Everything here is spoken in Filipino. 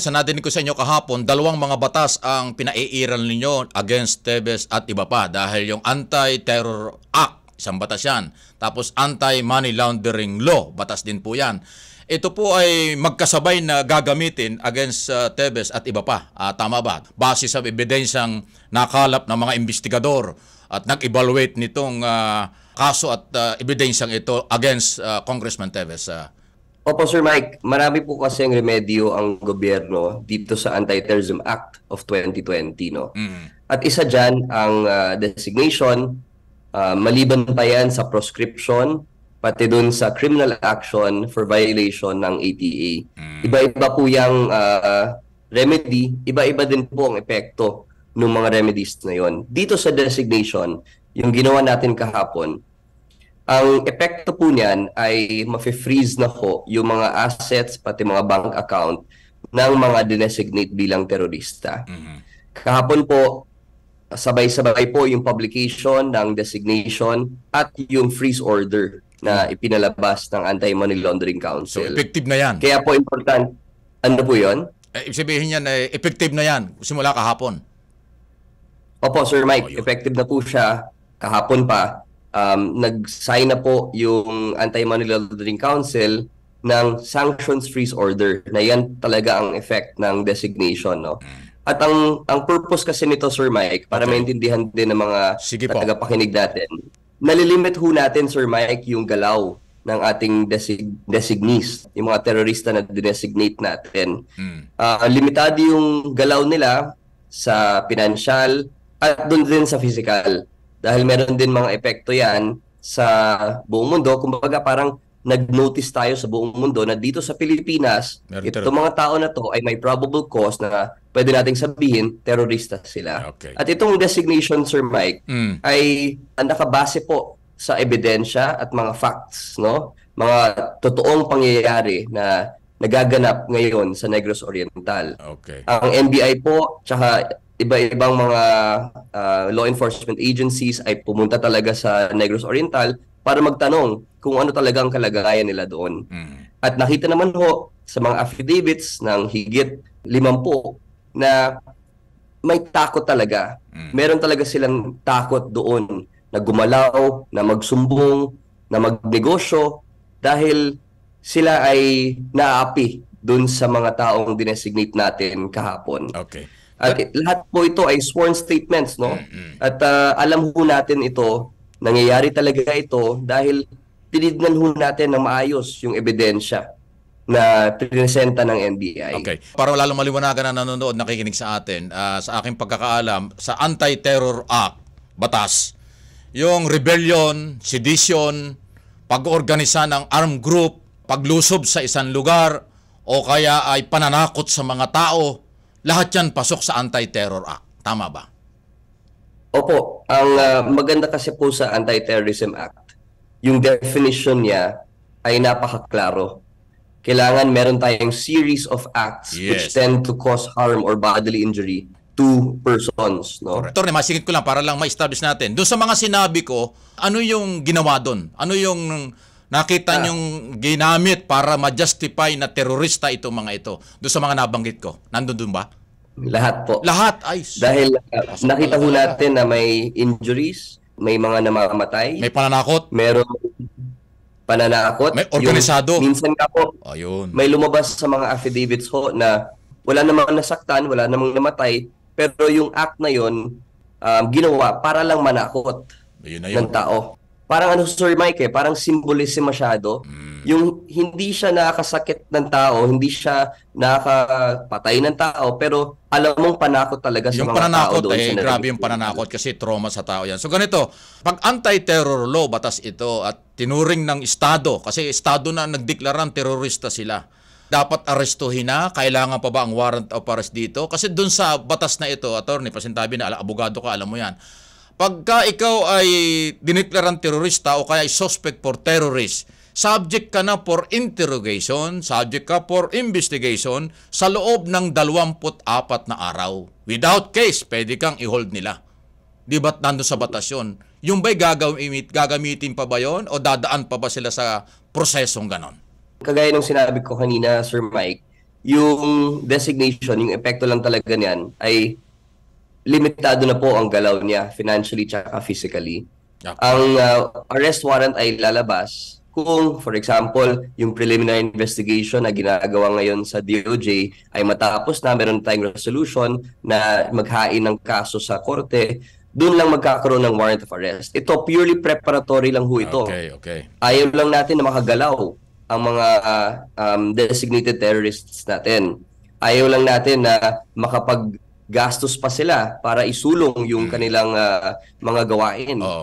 Sa nadinig ko sa inyo kahapon, dalawang mga batas ang pinaiiral ninyo against Tebes at iba pa dahil yung Anti-Terror Act, isang batas yan. Tapos Anti-Money Laundering Law, batas din po yan. Ito po ay magkasabay na gagamitin against uh, Tebes at iba pa. Uh, tama ba? Base sa ebidensyang nakalap ng mga investigador at nag-evaluate nitong uh, kaso at uh, ebidensyang ito against uh, Congressman Tebes. Uh, Opo Sir Mike, marami po kasi ang remedyo ang gobyerno dito sa Anti-Terrorism Act of 2020 no. Mm. At isa diyan ang uh, designation uh, maliban pa yan sa proscription pati dun sa criminal action for violation ng ATA. Mm. Iba-iba po yung uh, ah, remedy, iba-iba din po ang epekto ng mga remedies na yon. Dito sa designation, yung ginawa natin kahapon, ang epekto po niyan ay mafe-freeze na ho yung mga assets pati mga bank account ng mga dinesignate bilang terorista. Mm-hmm. Kahapon po, sabay-sabay po yung publication ng designation at yung freeze order na ipinalabas ng Anti-Money Laundering Council. So effective na yan. Kaya po important, ano po yun? Eh, ibig sabihin yan, eh, effective na yan simula kahapon. Opo, Sir Mike, oh, effective na po siya kahapon pa um, nag-sign na po yung Anti-Money Laundering Council ng sanctions freeze order na yan talaga ang effect ng designation no mm. at ang ang purpose kasi nito Sir Mike para okay. maintindihan din ng mga Sige tagapakinig natin nalilimit ho natin Sir Mike yung galaw ng ating desig- designees, yung mga terorista na designate natin. Mm. Uh, limitado yung galaw nila sa financial at doon din sa physical dahil meron din mga epekto yan sa buong mundo. Kumbaga parang nag-notice tayo sa buong mundo na dito sa Pilipinas, itong mga tao na to ay may probable cause na pwede nating sabihin terorista sila. Okay. At itong designation, Sir Mike, mm. ay ah, nakabase po sa ebidensya at mga facts, no? Mga totoong pangyayari na nagaganap ngayon sa Negros Oriental. Okay. Ang NBI po, tsaka iba-ibang mga uh, law enforcement agencies ay pumunta talaga sa Negros Oriental para magtanong kung ano talaga ang kalagayan nila doon. Mm. At nakita naman ho sa mga affidavits ng higit limampu na may takot talaga. Mm. Meron talaga silang takot doon na gumalaw, na magsumbong, na magnegosyo dahil sila ay naapi doon sa mga taong dinesignate natin kahapon. Okay. At But, lahat po ito ay sworn statements, no? Mm-hmm. At uh, alam ho natin ito, nangyayari talaga ito dahil tinignan ho natin na maayos yung ebidensya na pinesenta ng NBI. Okay. Para lalong maliwanagan na nanonood, nakikinig sa atin, uh, sa aking pagkakaalam, sa Anti-Terror Act, batas, yung rebellion, sedition, pag-organisa ng armed group, paglusob sa isang lugar, o kaya ay pananakot sa mga tao, lahat yan pasok sa Anti-Terror Act. Tama ba? Opo. Ang uh, maganda kasi po sa Anti-Terrorism Act, yung definition niya ay napakaklaro. Kailangan meron tayong series of acts yes. which tend to cause harm or bodily injury to persons. No? Correct. masigit ko lang para lang ma-establish natin. Doon sa mga sinabi ko, ano yung ginawa doon? Ano yung Nakita ah. niyong ginamit para ma-justify na terorista ito mga ito. Doon sa mga nabanggit ko. Nandun doon ba? Lahat po. Lahat, ay. Dahil uh, nakita ho natin na may injuries, may mga namamatay. May pananakot. Meron pananakot. May organisado. Yung, minsan nga po, Ayun. may lumabas sa mga affidavits ho na wala namang nasaktan, wala namang namatay, pero yung act na yon um, ah, ginawa para lang manakot Ayun na yun. ng tao parang ano Sir Mike eh, parang symbolism masyado. Mm. Yung hindi siya nakakasakit ng tao, hindi siya nakapatay ng tao, pero alam mong panakot talaga sa yung mga pananakot, tao doon. Eh, grabe yung pananakot kasi trauma sa tao yan. So ganito, pag anti-terror law, batas ito at tinuring ng Estado, kasi Estado na nagdeklarang terorista sila dapat arestuhin na? Kailangan pa ba ang warrant of arrest dito? Kasi doon sa batas na ito, attorney, pasintabi na, abogado ka, alam mo yan Pagka ikaw ay dineklarang terorista o kaya ay suspect for terrorist, subject ka na for interrogation, subject ka for investigation sa loob ng 24 na araw. Without case, pwede kang i-hold nila. Di ba't nando sa batasyon? Yung ba'y gagamit, gagamitin pa ba yon o dadaan pa ba sila sa prosesong ganon? Kagaya ng sinabi ko kanina, Sir Mike, yung designation, yung epekto lang talaga niyan ay limitado na po ang galaw niya financially tsaka physically. Okay. Ang uh, arrest warrant ay lalabas kung, for example, yung preliminary investigation na ginagawa ngayon sa DOJ ay matapos na meron tayong resolution na maghain ng kaso sa korte, doon lang magkakaroon ng warrant of arrest. Ito purely preparatory lang ho ito. Okay, okay. Ayaw lang natin na makagalaw ang mga uh, um, designated terrorists natin. Ayaw lang natin na makapag gastos pa sila para isulong yung mm. kanilang uh, mga gawain. Oo.